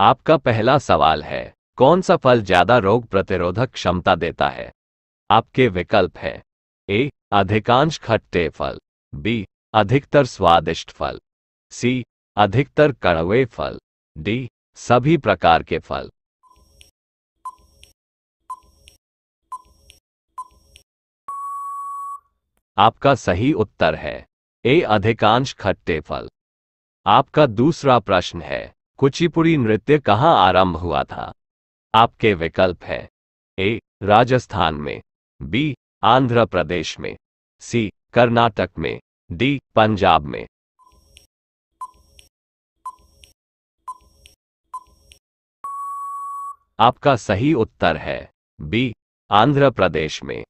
आपका पहला सवाल है कौन सा फल ज्यादा रोग प्रतिरोधक क्षमता देता है आपके विकल्प है ए अधिकांश खट्टे फल बी अधिकतर स्वादिष्ट फल सी अधिकतर कड़वे फल डी सभी प्रकार के फल आपका सही उत्तर है ए अधिकांश खट्टे फल आपका दूसरा प्रश्न है कुचिपुड़ी नृत्य कहाँ आरंभ हुआ था आपके विकल्प है ए राजस्थान में बी आंध्र प्रदेश में सी कर्नाटक में डी पंजाब में आपका सही उत्तर है बी आंध्र प्रदेश में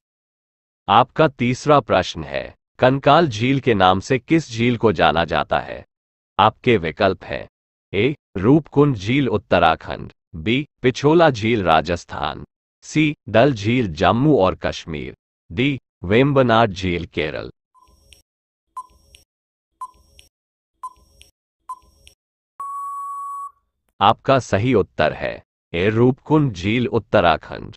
आपका तीसरा प्रश्न है कंकाल झील के नाम से किस झील को जाना जाता है आपके विकल्प हैं ए रूपकुंड झील उत्तराखंड बी पिछोला झील राजस्थान सी दल झील जम्मू और कश्मीर डी वेम्बनाड झील केरल आपका सही उत्तर है ए रूपकुंड झील उत्तराखंड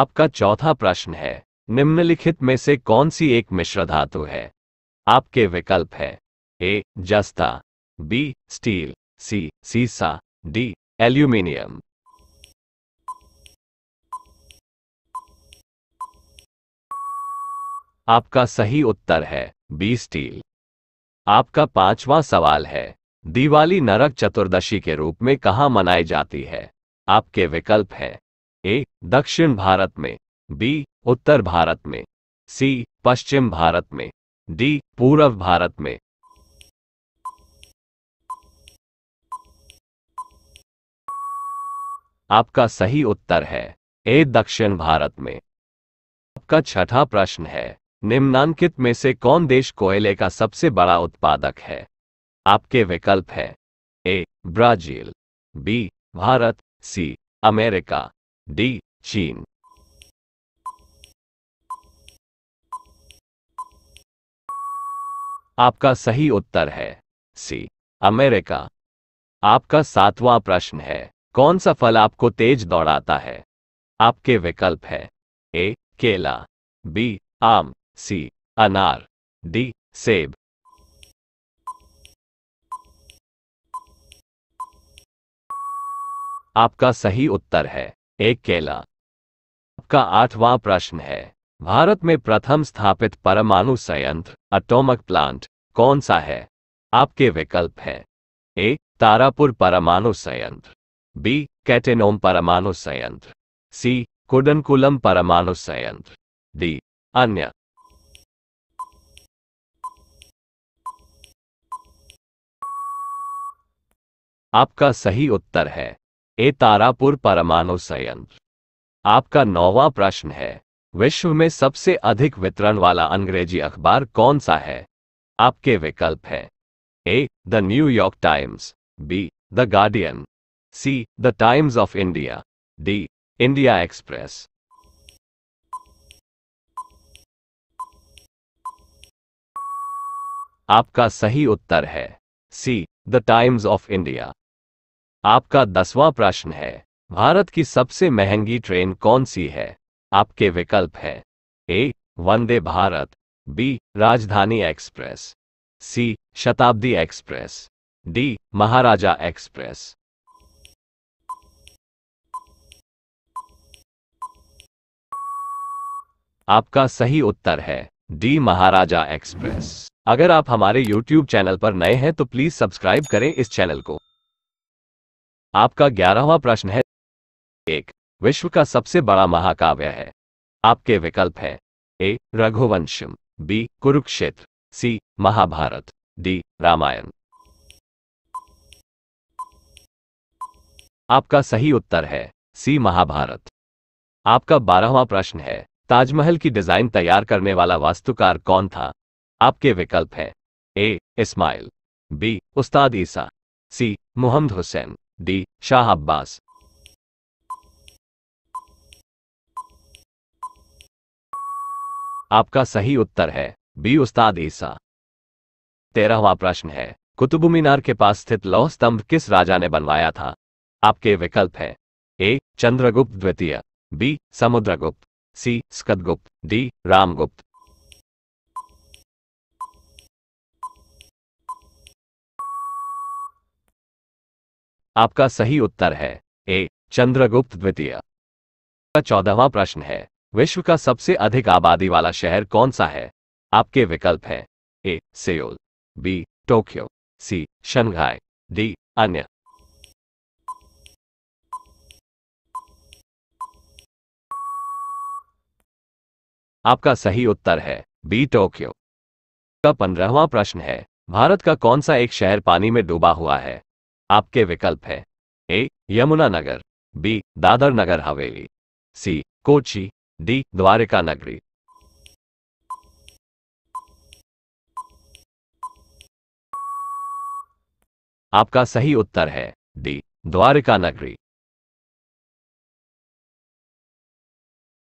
आपका चौथा प्रश्न है निम्नलिखित में से कौन सी एक मिश्र धातु है आपके विकल्प है ए जस्ता बी स्टील सी सीसा डी एल्यूमिनियम आपका सही उत्तर है बी स्टील आपका पांचवा सवाल है दिवाली नरक चतुर्दशी के रूप में कहा मनाई जाती है आपके विकल्प हैं ए दक्षिण भारत में बी उत्तर भारत में सी पश्चिम भारत में डी पूर्व भारत में आपका सही उत्तर है ए दक्षिण भारत में आपका छठा प्रश्न है निम्नांकित में से कौन देश कोयले का सबसे बड़ा उत्पादक है आपके विकल्प है A Brazil B Bharat C America D चीन आपका सही उत्तर है सी अमेरिका आपका सातवां प्रश्न है कौन सा फल आपको तेज दौड़ाता है आपके विकल्प है ए केला बी आम सी अनार डी सेब आपका सही उत्तर है एक केला आपका आठवां प्रश्न है भारत में प्रथम स्थापित परमाणु संयंत्र अटोमक प्लांट कौन सा है आपके विकल्प हैं ए तारापुर परमाणु संयंत्र बी कैटेनोम परमाणु संयंत्र सी कुडनकुलम परमाणु संयंत्र डी अन्य आपका सही उत्तर है ए तारापुर परमाणु संयंत्र आपका नौवा प्रश्न है विश्व में सबसे अधिक वितरण वाला अंग्रेजी अखबार कौन सा है आपके विकल्प हैं A the New York Times B the Guardian C. The Times of India. D. India Express. आपका सही उत्तर है C the Times of India आपका दसवां प्रश्न है भारत की सबसे महंगी ट्रेन कौन सी है आपके विकल्प हैं A Vande Bharat B Rajdhani express C Shatabdi express D Maharaja express आपका सही उत्तर है डी महाराजा एक्सप्रेस अगर आप हमारे YouTube चैनल पर नए हैं तो प्लीज सब्सक्राइब करें इस चैनल को आपका ग्यारहवा प्रश्न है एक विश्व का सबसे बड़ा महाकाव्य है आपके विकल्प हैं A Raghuvansham B Kurukshetra C Mahabharat D Ramayan आपका सही उत्तर है सी महाभारत आपका बारहवा प्रश्न है ताजमहल की डिजाइन तैयार करने वाला वास्तुकार कौन था आपके विकल्प हैं ए Ismail B Ustad Isa C Mohammad Hussain D Shah Abbas आपका सही उत्तर है बी उस्ताद ईसा तेरहवा प्रश्न है कुतुब मीनार के पास स्थित लौह स्तंभ किस राजा ने बनवाया था आपके विकल्प हैं ए चंद्रगुप्त द्वितीय B Samudragupta C Skandagupta D Ramgupta आपका सही उत्तर है ए चंद्रगुप्त द्वितीय का चौदहवा प्रश्न है विश्व का सबसे अधिक आबादी वाला शहर कौन सा है आपके विकल्प हैं A Seoul B Tokyo C Shanghai D अन्य आपका सही उत्तर है बी टोक्यो का पंद्रहवा प्रश्न है भारत का कौन सा एक शहर पानी में डूबा हुआ है आपके विकल्प है A Yamuna Nagar B Dadra Nagar Haveli C Kochi D Dwarika नगरी आपका सही उत्तर है डी द्वारिका नगरी